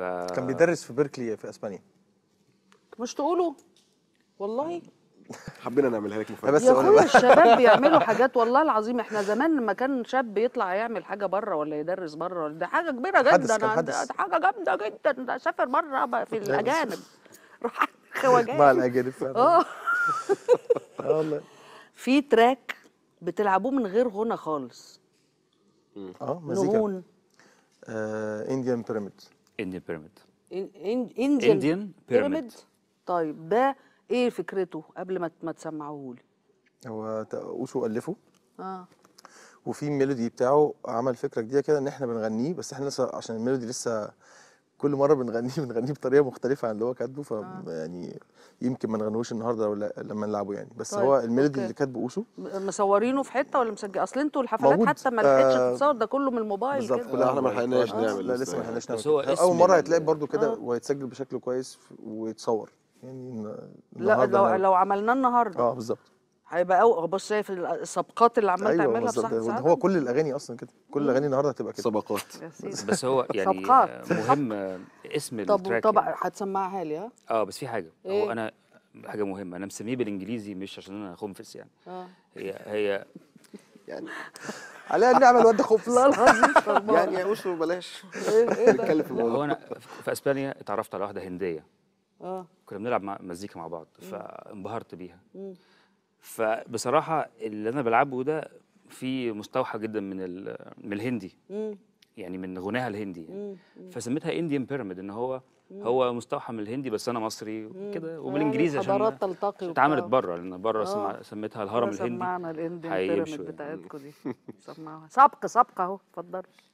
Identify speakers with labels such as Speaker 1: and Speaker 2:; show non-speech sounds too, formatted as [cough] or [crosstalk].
Speaker 1: آه، كان بيدرس في بيركلي في اسبانيا
Speaker 2: مش تقولوا والله
Speaker 1: حبينا نعملها لك مفاجاه بس يا الشباب بيعملوا
Speaker 2: حاجات والله العظيم احنا زمان لما كان شاب يطلع يعمل حاجه بره ولا يدرس بره ده حاجه كبيره جدا حاجه جامده جدا ده سافر بره في الاجانب [laughs] راح خواجات مع الاجانب آه. [laughs] اه والله في تراك بتلعبوه من غير غنى
Speaker 1: خالص اه مزيكا آه، انديان بيراميدز انديان
Speaker 2: بيراميد انديان بيراميد طيب ده ايه فكرته قبل ما ما تسمعوه لي
Speaker 1: هو اوسو الفه اه وفي ميلودي بتاعه عمل فكره جديده كده ان احنا بنغنيه بس احنا لسه عشان الميلودي لسه كل مره بنغنيه [laughs] بنغنيه بطريقه مختلفه عن اللي هو كاتبه فيعني آه. يعني يمكن ما نغنوش النهارده ولا لما نلعبه يعني بس طيب. هو الميلودي اللي كاتبه اوسو
Speaker 2: مصورينه في حته ولا مسجل اصل انتوا الحفلات موجود. حتى ما لحقتش آه تتصور ده كله من الموبايل بالظبط كده
Speaker 1: احنا ما لحقناش آه، نعمل لا لسه ما لحقناش نعمل اول مره هيتلعب برده كده آه. وهيتسجل بشكل كويس ويتصور يعني لا لو, لو
Speaker 2: عملناه النهارده اه بالظبط هيبقى قوي بص شايف السبقات اللي عمال أيوة تعملها بصح صح
Speaker 1: هو كل الاغاني اصلا كده كل الاغاني النهارده هتبقى كده سبقات [laughs] بس هو يعني سبقات. آه، مهم
Speaker 3: آه، اسم طب التراك طب يعني.
Speaker 2: هتسمعها لي ها
Speaker 3: اه بس في حاجه إيه؟ هو انا حاجه مهمه انا مسميه بالانجليزي مش عشان انا خنفس يعني آه. هي هي يعني
Speaker 1: [laughs] عليها النعمه الواد خنفس [laughs] يعني يا وش بلاش إيه، إيه نتكلم في الموضوع هو انا
Speaker 3: في اسبانيا اتعرفت على واحده هنديه اه كنا بنلعب مزيكا مع بعض فانبهرت بيها فبصراحه اللي انا بلعبه ده في مستوحى جدا من من الهندي مم. يعني من غناها الهندي يعني. فسميتها انديان بيراميد ان هو مم. هو مستوحى من الهندي بس انا مصري وكده آه، وبالانجليزي عشان حضارات تلتقي اتعملت بره لان بره آه. سمع سميتها الهرم الهندي سمعنا الانديان بيراميد بتاعتكم دي [laughs] سمعها
Speaker 2: سبق سبق اهو اتفضلوا